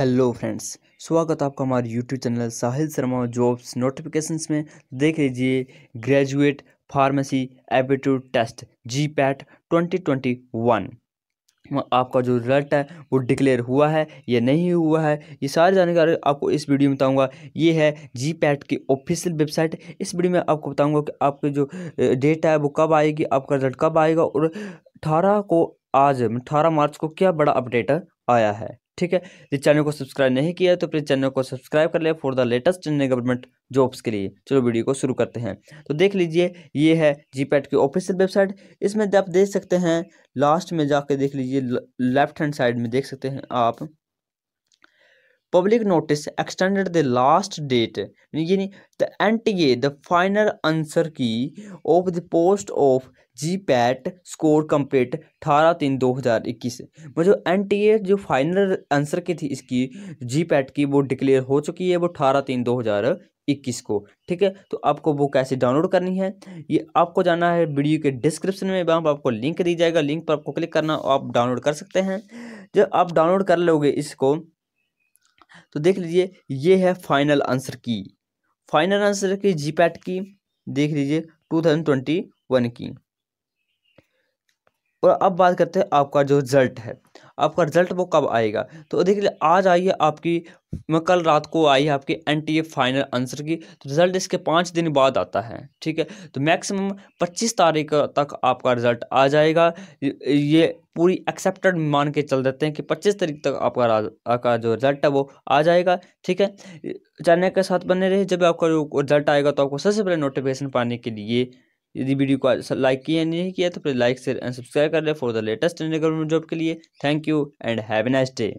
hello friends स्वागत आपका हमारे YouTube channel Sahil Sharma jobs notifications में देख लीजिए graduate pharmacy aptitude test G PAT twenty twenty one आपका जो रिजल्ट है वो डिक्लेयर हुआ है या नहीं हुआ है ये सारी जानकारी आपको इस वीडियो में बताऊंगा ये है जी पैट की ऑफिशियल वेबसाइट इस वीडियो में आपको बताऊंगा कि आपके जो डेट है वो कब आएगी आपका रिजल्ट कब आएगा और अठारह को आज अठारह मार्च को क्या बड़ा अपडेट आया है ठीक है यदि चैनल को सब्सक्राइब नहीं किया तो प्लीज़ चैनल को सब्सक्राइब कर ले for the latest Chennai government jobs के लिए चलो वीडियो को शुरू करते हैं तो देख लीजिए ये है जीपैट की ऑफिशियल वेबसाइट इसमें आप देख सकते हैं लास्ट में जाके देख लीजिए लेफ्ट हैंड साइड में देख सकते हैं आप public public notice extended the last date yani the the final answer key of the post of G PAT score complete अठारह तीन दो हज़ार इक्कीस वो जो एन टी ए जो फाइनल आंसर की थी इसकी जी पैट की वो डिक्लेयर हो चुकी है वो अठारह तीन दो हज़ार इक्कीस को ठीक है तो आपको वो कैसे डाउनलोड करनी है ये आपको जाना है वीडियो के डिस्क्रिप्शन में वहाँ पर आपको लिंक दी जाएगा लिंक पर आपको क्लिक करना आप डाउनलोड कर सकते हैं जब आप डाउनलोड कर लोगे इसको तो देख लीजिए ये है final answer key final answer key GPAT की देख लीजिए टू थाउजेंड ट्वेंटी वन की और अब बात करते हैं आपका जो रिज़ल्ट है आपका रिज़ल्ट वो कब आएगा तो देखिए आज आई है आपकी मैं कल रात को आई है आपकी N T A final answer key तो रिज़ल्ट इसके पाँच दिन बाद आता है ठीक है तो मैक्सिमम पच्चीस तारीख तक आपका रिज़ल्ट आ जाएगा ये पूरी एक्सेप्टेड मान के चल देते हैं कि पच्चीस तारीख तक आपका आपका जो रिज़ल्ट है वो आ जाएगा ठीक है चैनल के साथ बने रहे जब आपका जो रिज़ल्ट आएगा तो आपको सबसे पहले नोटिफिकेशन पाने के लिए यदि वीडियो को लाइक किया नहीं किया तो please like share and subscribe कर ले for the latest government job के लिए thank you and have a nice day